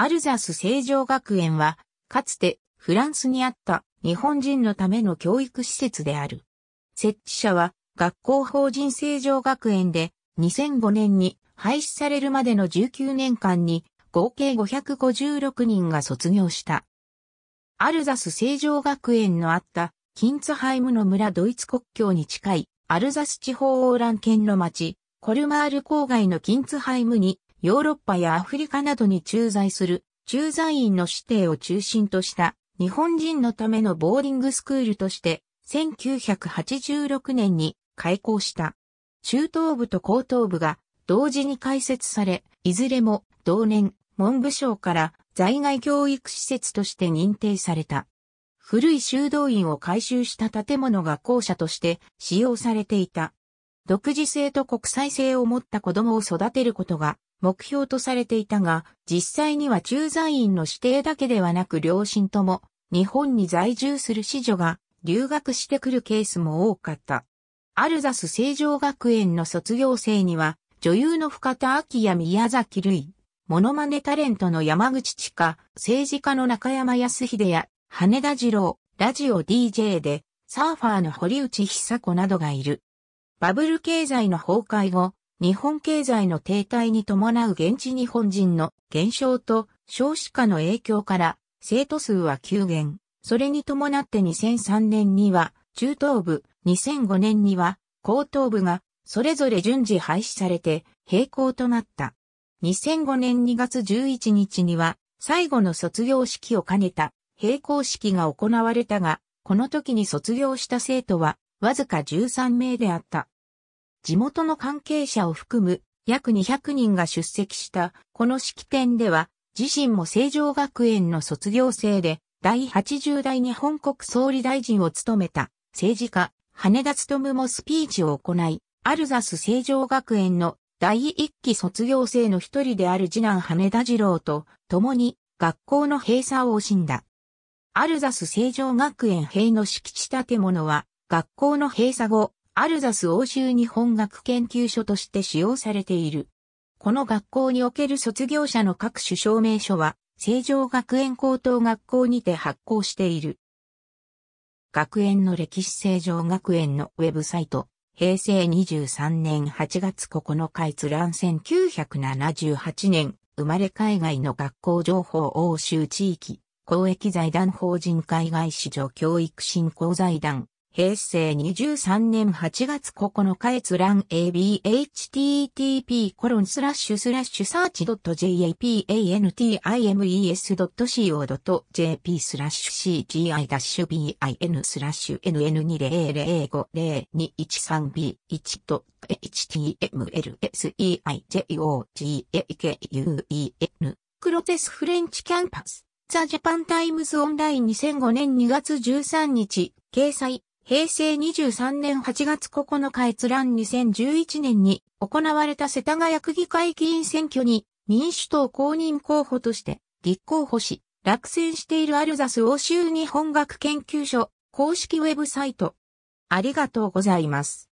アルザス成城学園は、かつてフランスにあった日本人のための教育施設である。設置者は学校法人成城学園で2005年に廃止されるまでの19年間に合計556人が卒業した。アルザス成城学園のあったキンツハイムの村ドイツ国境に近いアルザス地方オーラン県の町コルマール郊外のキンツハイムにヨーロッパやアフリカなどに駐在する駐在員の指定を中心とした日本人のためのボーリングスクールとして1986年に開校した。中等部と高等部が同時に開設され、いずれも同年文部省から在外教育施設として認定された。古い修道院を改修した建物が校舎として使用されていた。独自性と国際性を持った子供を育てることが目標とされていたが、実際には駐在員の指定だけではなく両親とも日本に在住する子女が留学してくるケースも多かった。アルザス成城学園の卒業生には、女優の深田明や宮崎類、モノマネタレントの山口地佳、政治家の中山康秀や、羽田二郎、ラジオ DJ で、サーファーの堀内久子などがいる。バブル経済の崩壊後、日本経済の停滞に伴う現地日本人の減少と少子化の影響から生徒数は急減。それに伴って2003年には中等部、2005年には高等部がそれぞれ順次廃止されて並行となった。2005年2月11日には最後の卒業式を兼ねた並行式が行われたが、この時に卒業した生徒はわずか13名であった。地元の関係者を含む約200人が出席したこの式典では自身も成城学園の卒業生で第80代日本国総理大臣を務めた政治家羽田務もスピーチを行いアルザス成城学園の第一期卒業生の一人である次男羽田次郎と共に学校の閉鎖を惜しんだ。アルザス成城学園兵の敷地建物は学校の閉鎖後、アルザス欧州日本学研究所として使用されている。この学校における卒業者の各種証明書は、成城学園高等学校にて発行している。学園の歴史成城学園のウェブサイト、平成23年8月9日閲覧1978年、生まれ海外の学校情報欧州地域、公益財団法人海外市場教育振興財団、平成23年8月9日閲覧 abhttp s e a r c h .japantimes.co.jp スラッシュ cgi-bin スラッシュ nn2005-213b1.htmlseijogaken 0と u クロテスフレンチキャンパスザ・ジャパン・タイムズ・オンライン2005年2月13日掲載平成23年8月9日閲覧2011年に行われた世田谷区議会議員選挙に民主党公認候補として立候補し、落選しているアルザス欧州日本学研究所公式ウェブサイト。ありがとうございます。